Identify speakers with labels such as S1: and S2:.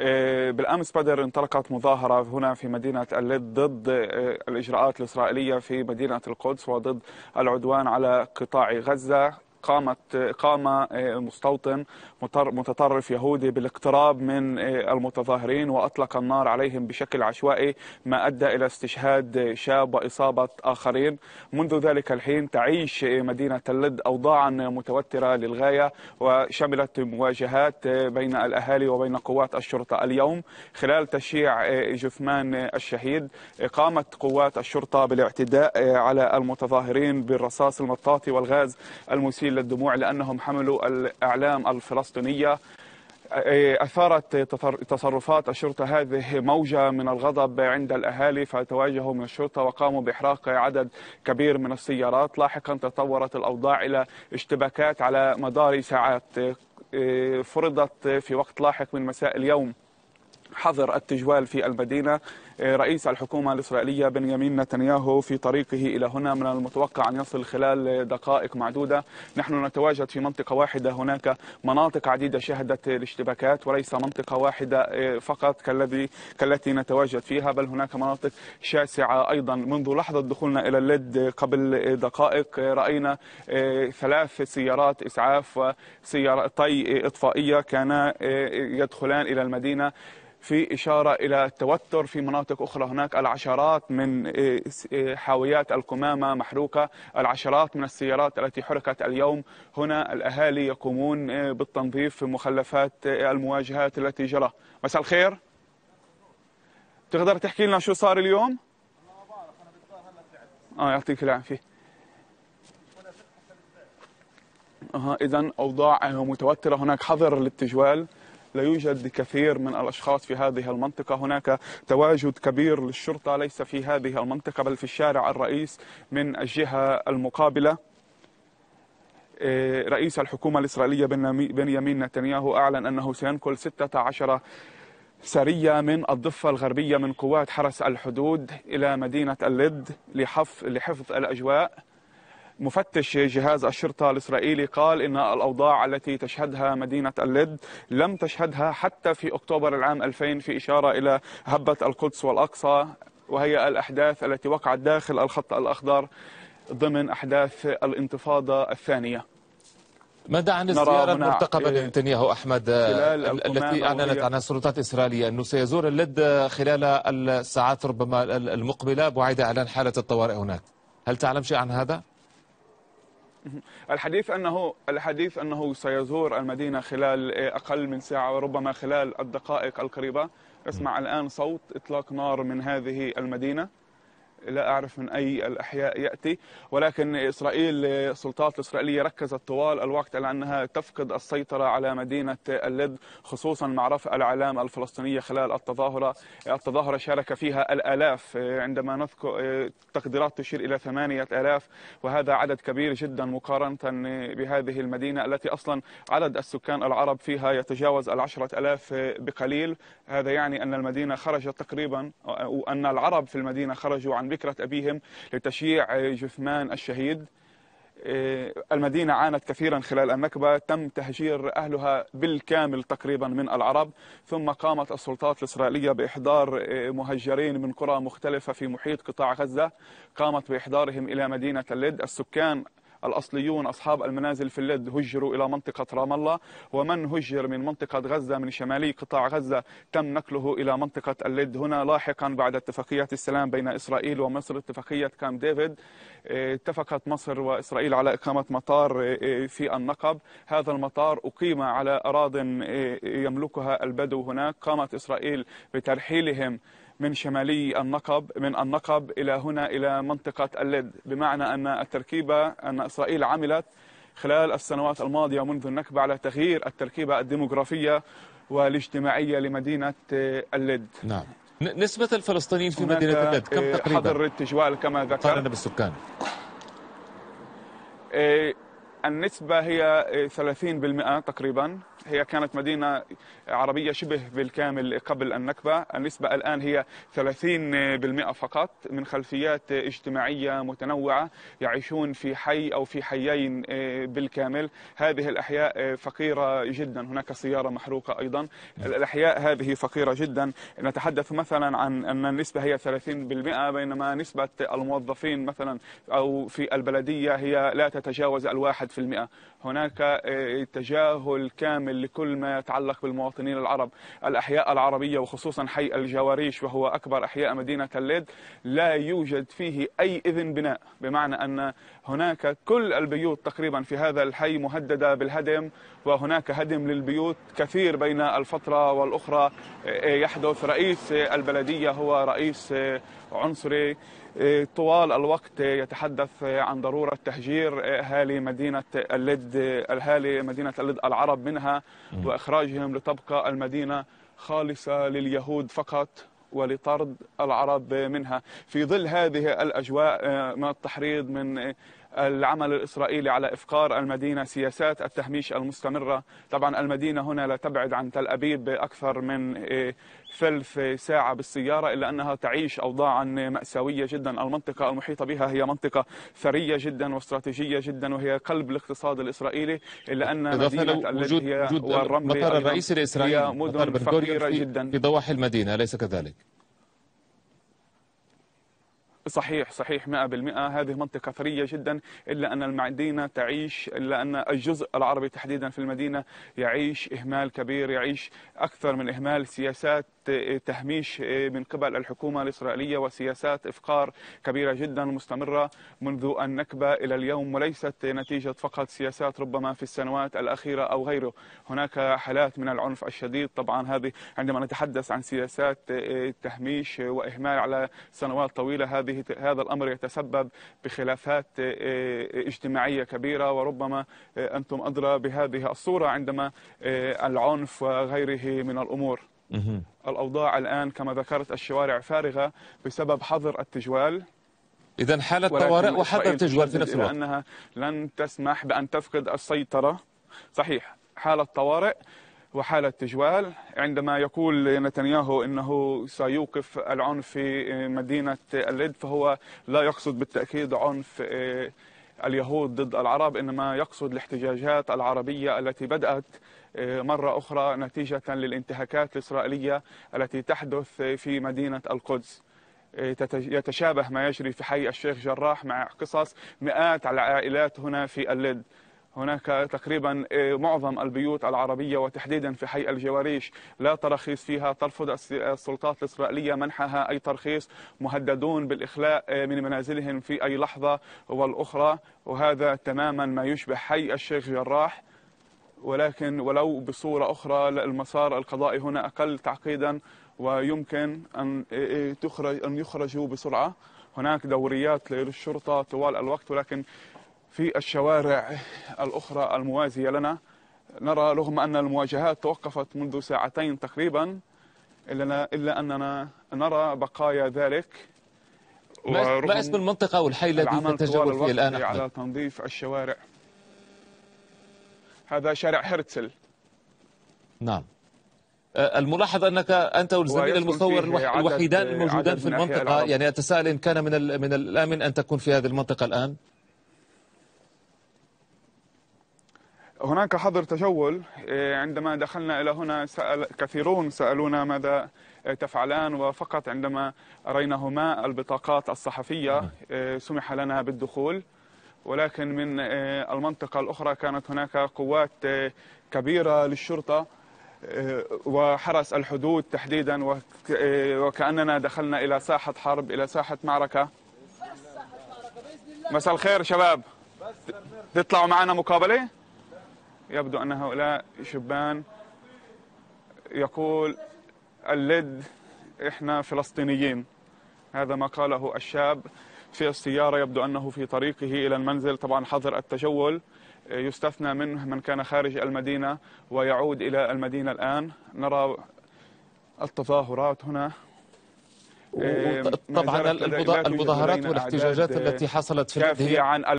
S1: آه، بالامس بدر انطلقت مظاهره هنا في مدينه اللد ضد آه، الاجراءات الاسرائيليه في مدينه القدس وضد العدوان على قطاع غزه إقامة إقامة آه، مستوطن متطرف يهودي بالاقتراب من آه، المتظاهرين وأطلق النار عليهم بشكل عشوائي ما أدى إلى استشهاد آه، شاب وإصابة آخرين منذ ذلك الحين تعيش مدينة اللد أوضاعا متوترة للغاية وشملت مواجهات بين الأهالي وبين قوات الشرطة اليوم خلال تشييع جثمان الشهيد قامت قوات الشرطة بالاعتداء على المتظاهرين بالرصاص المطاطي والغاز المسيل إلى الدموع لأنهم حملوا الأعلام الفلسطينية إيه، أثارت تصرفات الشرطة هذه موجة من الغضب عند الأهالي فتواجهوا من الشرطة وقاموا بإحراق عدد كبير من السيارات لاحقا تطورت الأوضاع إلى اشتباكات على مدار ساعات إيه، فرضت في وقت لاحق من مساء اليوم حظر التجوال في المدينة إيه، رئيس الحكومة الإسرائيلية بنيامين نتنياهو في طريقه إلى هنا من المتوقع أن يصل خلال دقائق معدودة نحن نتواجد في منطقة واحدة هناك مناطق عديدة شهدت الاشتباكات وليس منطقة واحدة إيه، فقط كالذي كالتي نتواجد فيها بل هناك مناطق شاسعة أيضا منذ لحظة دخولنا إلى اللد قبل دقائق إيه، رأينا ثلاث سيارات إسعاف وسيارتي إطفائية كانا يدخلان إلى المدينة في إشارة إلى التوتر في مناطق أخرى هناك العشرات من إيه، إيه، حاويات القمامة محروقة العشرات من السيارات التي حركت اليوم هنا الأهالي يقومون إيه، بالتنظيف في مخلفات المواجهات التي جرى مساء الخير تقدر تحكي لنا شو صار اليوم؟ اه يعطيك العافيه اها اذا اوضاع متوتره هناك حظر للتجوال لا يوجد كثير من الأشخاص في هذه المنطقة هناك تواجد كبير للشرطة ليس في هذه المنطقة بل في الشارع الرئيس من الجهة المقابلة إيه، رئيس الحكومة الإسرائيلية بنيامين نتنياهو أعلن أنه سينقل 16 سرية من الضفة الغربية من قوات حرس الحدود إلى مدينة اللد لحفظ الأجواء مفتش جهاز الشرطة الإسرائيلي قال إن الأوضاع التي تشهدها مدينة اللد لم تشهدها حتى في أكتوبر العام 2000 في إشارة إلى هبة القدس والأقصى وهي الأحداث التي وقعت داخل الخط الأخضر ضمن أحداث الانتفاضة الثانية ماذا عن الزيارة المرتقبة إيه لنتنياهو أحمد التي أعلنت عنها السلطات الإسرائيلية أنه سيزور اللد خلال الساعات ربما المقبلة بعيد عن حالة الطوارئ هناك هل تعلم شيء عن هذا؟ الحديث أنه الحديث أنه سيزور المدينة خلال أقل من ساعة وربما خلال الدقائق القريبة اسمع الآن صوت إطلاق نار من هذه المدينة لا أعرف من أي الأحياء يأتي ولكن إسرائيل السلطات الإسرائيلية ركزت طوال الوقت على أنها تفقد السيطرة على مدينة اللد خصوصا مع رفع الاعلام الفلسطينية خلال التظاهرة التظاهرة شارك فيها الآلاف عندما نذكر تقديرات تشير إلى ثمانية آلاف وهذا عدد كبير جدا مقارنة بهذه المدينة التي أصلا عدد السكان العرب فيها يتجاوز العشرة ألاف بقليل هذا يعني أن المدينة خرجت تقريبا وان العرب في المدينة خرجوا عن عن بكرة أبيهم لتشييع جثمان الشهيد آه، المدينة عانت كثيرا خلال النكبة تم تهجير أهلها بالكامل تقريبا من العرب ثم قامت السلطات الإسرائيلية بإحضار آه، مهجرين من قرى مختلفة في محيط قطاع غزة قامت بإحضارهم إلى مدينة اللد السكان الأصليون أصحاب المنازل في اللد هجروا إلى منطقة رام الله ومن هجر من منطقة غزة من شمالي قطاع غزة تم نقله إلى منطقة اللد هنا لاحقا بعد اتفاقيات السلام بين إسرائيل ومصر اتفاقية كام ديفيد إيه، اتفقت مصر وإسرائيل على إقامة مطار إيه، إيه، في النقب هذا المطار أقيم على أراض يملكها البدو هناك قامت إسرائيل بترحيلهم من شمالي النقب من النقب إلى هنا إلى منطقة اللد بمعنى أن التركيبة أن إسرائيل عملت خلال السنوات الماضية منذ النكبة على تغيير التركيبة الديموغرافية والاجتماعية لمدينة اللد نعم نسبة الفلسطينيين في مدينة اللد كم إيه، تقريبا؟ حضر التجوال كما ذكرت مقارنة بالسكان إيه، النسبة هي 30% تقريبا هي كانت مدينة عربية شبه بالكامل قبل النكبة النسبة الآن هي 30% فقط من خلفيات اجتماعية متنوعة يعيشون في حي أو في حيين آه، بالكامل هذه الأحياء آه، فقيرة جدا هناك سيارة محروقة أيضا الأحياء هذه فقيرة جدا نتحدث مثلا عن أن النسبة هي 30% بينما نسبة الموظفين مثلا أو في البلدية هي لا تتجاوز الواحد هناك آه، تجاهل كامل لكل ما يتعلق بالمواطنين العرب الأحياء العربية وخصوصا حي الجواريش وهو أكبر أحياء مدينة الليد لا يوجد فيه أي إذن بناء بمعنى أن هناك كل البيوت تقريبا في هذا الحي مهددة بالهدم وهناك هدم للبيوت كثير بين الفترة والأخرى آه، يحدث رئيس البلدية هو رئيس آه، عنصري إيه، طوال الوقت يتحدث عن ضرورة تهجير أهالي مدينة اللد أهالي مدينة اللد العرب منها وإخراجهم لتبقى المدينة خالصة لليهود فقط ولطرد العرب منها في ظل هذه الأجواء آه، من التحريض من العمل الإسرائيلي على إفقار المدينة سياسات التهميش المستمرة طبعا المدينة هنا لا تبعد عن تل أبيب بأكثر من إيه، ثلث ساعة بالسيارة إلا أنها تعيش أوضاعا مأساوية جدا المنطقة المحيطة بها هي منطقة ثرية جدا واستراتيجية جدا وهي قلب الاقتصاد الإسرائيلي إلا أن مدينة التي هي والرمل المطار الرئيسي لإسرائيل هي مدن فقيرة جدا في ضواحي المدينة أليس كذلك؟ صحيح صحيح 100% هذه منطقة ثرية جدا إلا أن المدينة تعيش إلا أن الجزء العربي تحديدا في المدينة يعيش إهمال كبير يعيش أكثر من إهمال سياسات تهميش آه، من قبل الحكومة الإسرائيلية وسياسات إفقار كبيرة جدا مستمرة منذ النكبة إلى اليوم وليست نتيجة فقط سياسات ربما في السنوات الأخيرة أو غيره هناك حالات من العنف الشديد طبعا هذه عندما نتحدث عن سياسات آه، تهميش وإهمال على سنوات طويلة هذه هذا الأمر يتسبب بخلافات آه، اجتماعية كبيرة وربما أنتم أدرى بهذه الصورة عندما العنف وغيره من الأمور الأوضاع الآن كما ذكرت الشوارع فارغة بسبب حظر التجوال إذا حالة طوارئ وحظر تجوال في نفس الوقت لأنها لن تسمح بأن تفقد السيطرة صحيح حالة طوارئ وحالة تجوال عندما يقول نتنياهو أنه سيوقف العنف في مدينة اللد فهو لا يقصد بالتأكيد عنف إيه، اليهود ضد العرب إنما يقصد الاحتجاجات العربية التي بدأت آه، مرة أخرى نتيجة للانتهاكات الإسرائيلية التي تحدث في مدينة القدس آه، يتشابه ما يجري في حي الشيخ جراح مع قصص مئات العائلات هنا في اللد هناك تقريبا إيه، معظم البيوت العربية وتحديدا في حي الجواريش لا ترخيص فيها ترفض السلطات الإسرائيلية منحها أي ترخيص مهددون بالإخلاء إيه، من منازلهم في أي لحظة والأخرى وهذا تماما ما يشبه حي الشيخ جراح ولكن ولو بصورة أخرى المسار القضائي هنا أقل تعقيدا ويمكن أن إيه، تخرج أن يخرجوا بسرعة هناك دوريات للشرطة طوال الوقت ولكن في الشوارع الأخرى الموازية لنا نرى رغم أن المواجهات توقفت منذ ساعتين تقريبا إلا, أننا نرى بقايا ذلك ما اسم المنطقة والحي الذي تتجول فيه الآن على تنظيف الشوارع هذا شارع هرتسل نعم الملاحظ انك انت والزميل المصور الوحيدان الموجودان في المنطقه يعني اتساءل ان كان من من الامن ان تكون في هذه المنطقه الان هناك حظر تجول إيه، عندما دخلنا إلى هنا سأل كثيرون سألونا ماذا إيه، تفعلان وفقط عندما أريناهما البطاقات الصحفية نعم. إيه، سمح لنا بالدخول ولكن من المنطقة الأخرى كانت هناك قوات كبيرة للشرطة وحرس الحدود تحديدا وكأننا دخلنا إلى ساحة حرب إلى ساحة معركة مساء الخير شباب تطلعوا معنا مقابلة؟ يبدو أن هؤلاء شبان يقول اللد إحنا فلسطينيين هذا ما قاله الشاب في السيارة يبدو أنه في طريقه إلى المنزل طبعا حظر التجول يستثنى منه من كان خارج المدينة ويعود إلى المدينة الآن نرى التظاهرات هنا إيه، طبعا المظاهرات والاحتجاجات التي حصلت في هي عن